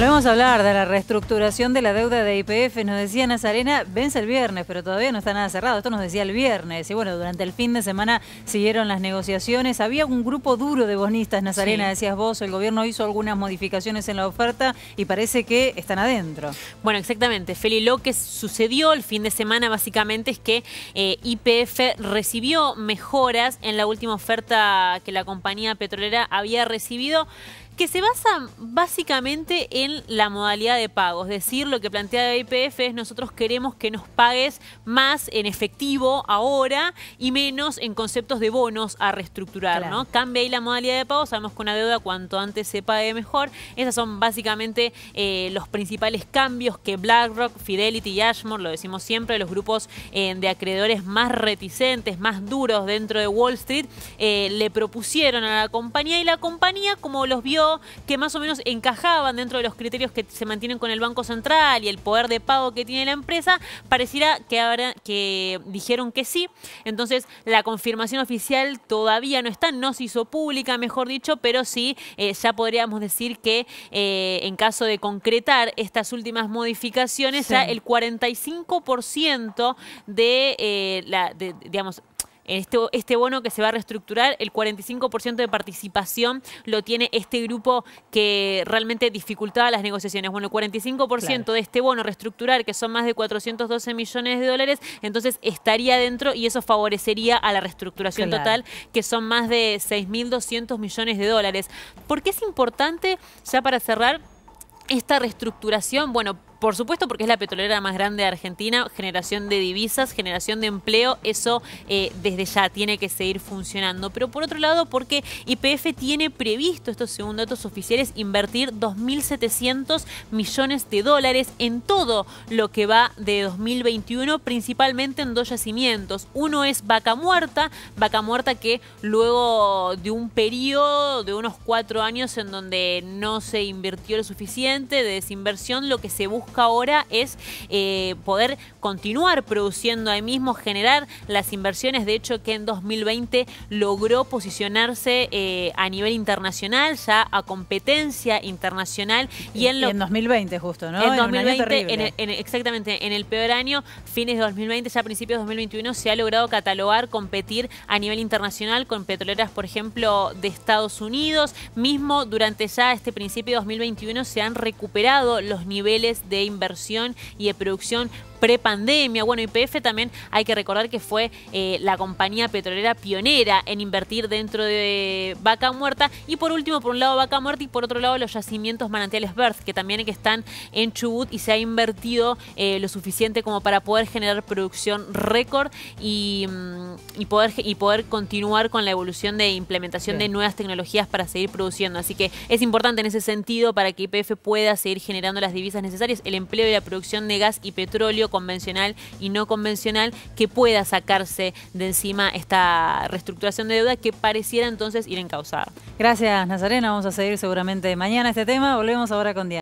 Volvemos a hablar de la reestructuración de la deuda de IPF. Nos decía Nazarena, vence el viernes, pero todavía no está nada cerrado. Esto nos decía el viernes. Y bueno, durante el fin de semana siguieron las negociaciones. Había un grupo duro de bonistas, Nazarena, decías vos. El gobierno hizo algunas modificaciones en la oferta y parece que están adentro. Bueno, exactamente. Feli, lo que sucedió el fin de semana básicamente es que eh, IPF recibió mejoras en la última oferta que la compañía petrolera había recibido que se basa básicamente en la modalidad de pago. Es decir, lo que plantea IPF es nosotros queremos que nos pagues más en efectivo ahora y menos en conceptos de bonos a reestructurar. ¿no? Cambia ahí la modalidad de pago, sabemos que una deuda cuanto antes se pague mejor. Esos son básicamente eh, los principales cambios que BlackRock, Fidelity y Ashmore, lo decimos siempre, los grupos eh, de acreedores más reticentes, más duros dentro de Wall Street, eh, le propusieron a la compañía y la compañía como los vio que más o menos encajaban dentro de los criterios que se mantienen con el Banco Central y el poder de pago que tiene la empresa, pareciera que, ahora, que dijeron que sí. Entonces, la confirmación oficial todavía no está, no se hizo pública, mejor dicho, pero sí eh, ya podríamos decir que eh, en caso de concretar estas últimas modificaciones, ya el 45% de, eh, la, de, digamos, este, este bono que se va a reestructurar, el 45% de participación lo tiene este grupo que realmente dificultaba las negociaciones. Bueno, el 45% de este bono reestructurar, que son más de 412 millones de dólares, entonces estaría dentro y eso favorecería a la reestructuración total, que son más de 6.200 millones de dólares. ¿Por qué es importante, ya para cerrar, esta reestructuración? Bueno, por supuesto, porque es la petrolera más grande de Argentina, generación de divisas, generación de empleo, eso eh, desde ya tiene que seguir funcionando. Pero por otro lado, porque IPF tiene previsto, estos según datos oficiales, invertir 2.700 millones de dólares en todo lo que va de 2021, principalmente en dos yacimientos. Uno es Vaca Muerta, Vaca Muerta que luego de un periodo de unos cuatro años en donde no se invirtió lo suficiente de desinversión, lo que se busca ahora es eh, poder continuar produciendo ahí mismo, generar las inversiones, de hecho que en 2020 logró posicionarse eh, a nivel internacional, ya a competencia internacional. Y en, 2020 justo, ¿no? En, 2020, exactamente, en el peor año, fines de 2020, ya a principios de 2021, se ha logrado catalogar, competir a nivel internacional con petroleras, por ejemplo, de Estados Unidos. Mismo durante ya este principio de 2021 se han recuperado los niveles de de inversión y de producción prepandemia. Bueno, YPF también hay que recordar que fue eh, la compañía petrolera pionera en invertir dentro de Vaca Muerta. Y por último, por un lado Vaca Muerta y por otro lado los yacimientos manantiales Berth, que también están en Chubut y se ha invertido eh, lo suficiente como para poder generar producción récord y, mm, poder, y poder continuar con la evolución de implementación de nuevas tecnologías para seguir produciendo. Así que es importante en ese sentido para que YPF pueda seguir generando las divisas necesarias, el empleo y la producción de gas y petróleo convencional y no convencional que pueda sacarse de encima esta reestructuración de deuda que pareciera entonces ir encausada. Gracias, Nazarena. Vamos a seguir seguramente mañana este tema. Volvemos ahora con Diana.